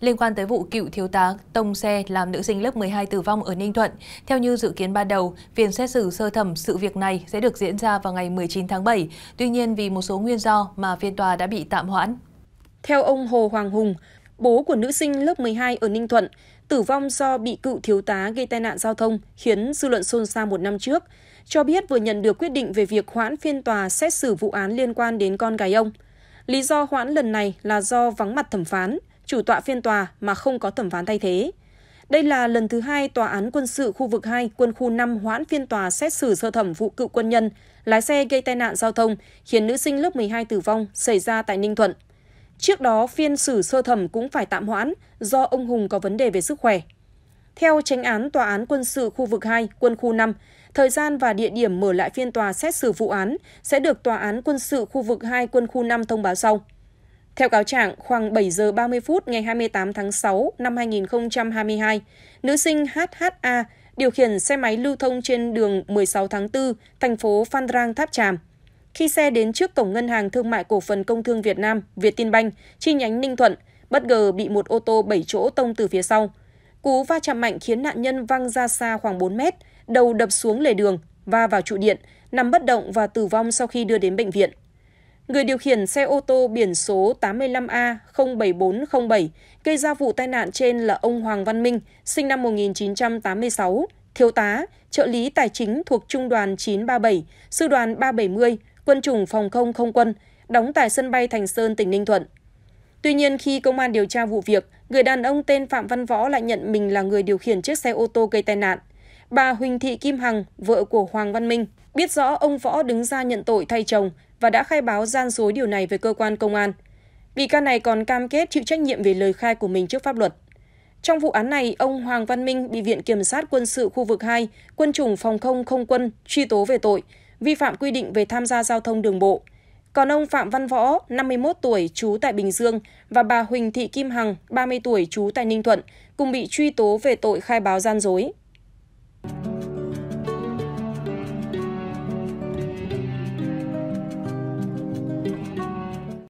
liên quan tới vụ cựu thiếu tá tông xe làm nữ sinh lớp 12 tử vong ở Ninh Thuận. Theo như dự kiến ban đầu, phiên xét xử sơ thẩm sự việc này sẽ được diễn ra vào ngày 19 tháng 7. Tuy nhiên vì một số nguyên do mà phiên tòa đã bị tạm hoãn. Theo ông Hồ Hoàng Hùng, bố của nữ sinh lớp 12 ở Ninh Thuận, tử vong do bị cựu thiếu tá gây tai nạn giao thông khiến dư luận xôn xao một năm trước, cho biết vừa nhận được quyết định về việc hoãn phiên tòa xét xử vụ án liên quan đến con gái ông. Lý do hoãn lần này là do vắng mặt thẩm phán chủ tọa phiên tòa mà không có thẩm phán thay thế. Đây là lần thứ hai Tòa án quân sự khu vực 2, quân khu 5 hoãn phiên tòa xét xử sơ thẩm vụ cựu quân nhân, lái xe gây tai nạn giao thông khiến nữ sinh lớp 12 tử vong xảy ra tại Ninh Thuận. Trước đó, phiên xử sơ thẩm cũng phải tạm hoãn do ông Hùng có vấn đề về sức khỏe. Theo tránh án Tòa án quân sự khu vực 2, quân khu 5, thời gian và địa điểm mở lại phiên tòa xét xử vụ án sẽ được Tòa án quân sự khu vực 2, quân khu 5 thông báo sau. Theo cáo trạng, khoảng 7 giờ 30 phút ngày 28 tháng 6 năm 2022, nữ sinh HHA điều khiển xe máy lưu thông trên đường 16 tháng 4, thành phố Phan Rang, Tháp Tràm. Khi xe đến trước cổng Ngân hàng Thương mại Cổ phần Công thương Việt Nam, Vietinbank, chi nhánh Ninh Thuận, bất ngờ bị một ô tô 7 chỗ tông từ phía sau. Cú va chạm mạnh khiến nạn nhân văng ra xa khoảng 4 mét, đầu đập xuống lề đường, va vào trụ điện, nằm bất động và tử vong sau khi đưa đến bệnh viện. Người điều khiển xe ô tô biển số 85A07407 gây ra vụ tai nạn trên là ông Hoàng Văn Minh, sinh năm 1986, thiếu tá, trợ lý tài chính thuộc Trung đoàn 937, Sư đoàn 370, quân chủng phòng không không quân, đóng tại sân bay Thành Sơn, tỉnh Ninh Thuận. Tuy nhiên, khi công an điều tra vụ việc, người đàn ông tên Phạm Văn Võ lại nhận mình là người điều khiển chiếc xe ô tô gây tai nạn. Bà Huỳnh Thị Kim Hằng, vợ của Hoàng Văn Minh, biết rõ ông Võ đứng ra nhận tội thay chồng và đã khai báo gian dối điều này với cơ quan công an. Bị can này còn cam kết chịu trách nhiệm về lời khai của mình trước pháp luật. Trong vụ án này, ông Hoàng Văn Minh bị Viện Kiểm sát Quân sự khu vực 2, Quân chủng Phòng không Không quân truy tố về tội vi phạm quy định về tham gia giao thông đường bộ. Còn ông Phạm Văn Võ, 51 tuổi, trú tại Bình Dương và bà Huỳnh Thị Kim Hằng, 30 tuổi, trú tại Ninh Thuận, cùng bị truy tố về tội khai báo gian dối.